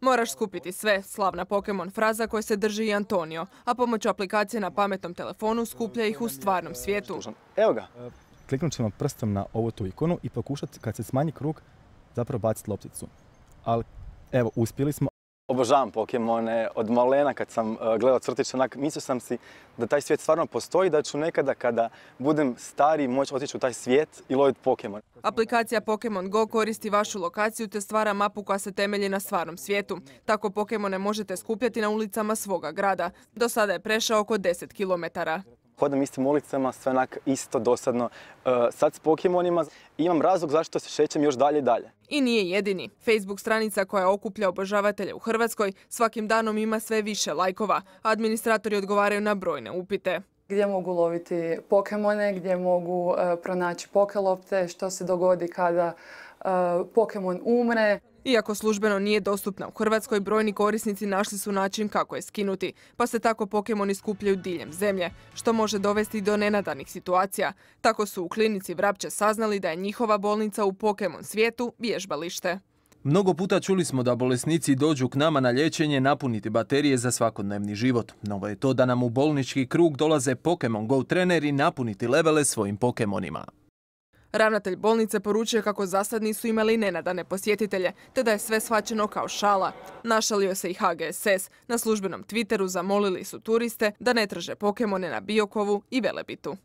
Moraš skupiti sve, slavna Pokemon fraza koje se drži i Antonio, a pomoću aplikacije na pametnom telefonu skuplja ih u stvarnom svijetu. Evo ga. E, kliknut ćemo prstom na ovu tu ikonu i pokušati kad se smanji krug zapravo baciti lopticu. Ali evo, uspjeli smo, Obožavam Pokemone, od malena kad sam e, gledao crtić onak, mislio sam si da taj svijet stvarno postoji, da ću nekada kada budem stari moći otići u taj svijet i loviti Pokemon. Aplikacija Pokemon Go koristi vašu lokaciju te stvara mapu koja se temelji na stvarnom svijetu. Tako Pokemone možete skupljati na ulicama svoga grada. Do sada je prešao oko 10 kilometara. Hodam istim ulicama, sve onak isto dosadno. E, sad s Pokemonima imam razlog zašto se šećem još dalje i dalje. I nije jedini. Facebook stranica koja okuplja obožavatelje u Hrvatskoj svakim danom ima sve više lajkova. Administratori odgovaraju na brojne upite gdje mogu loviti pokemone, gdje mogu e, pronaći pokelopte, što se dogodi kada e, pokemon umre. Iako službeno nije dostupna u Hrvatskoj, brojni korisnici našli su način kako je skinuti, pa se tako Pokemoni skupljaju diljem zemlje, što može dovesti do nenadanih situacija. Tako su u klinici Vrapče saznali da je njihova bolnica u Pokemon svijetu vježbalište. Mnogo puta čuli smo da bolesnici dođu k nama na liječenje napuniti baterije za svakodnevni život. Novo je to da nam u bolnički krug dolaze Pokemon Go treneri napuniti levele svojim Pokemonima. Ravnatelj bolnice poručuje kako zasad nisu imali nenadane posjetitelje, te da je sve svačeno kao šala. Našalio se i HGSS. Na službenom Twitteru zamolili su turiste da ne traže Pokemone na Biokovu i Velebitu.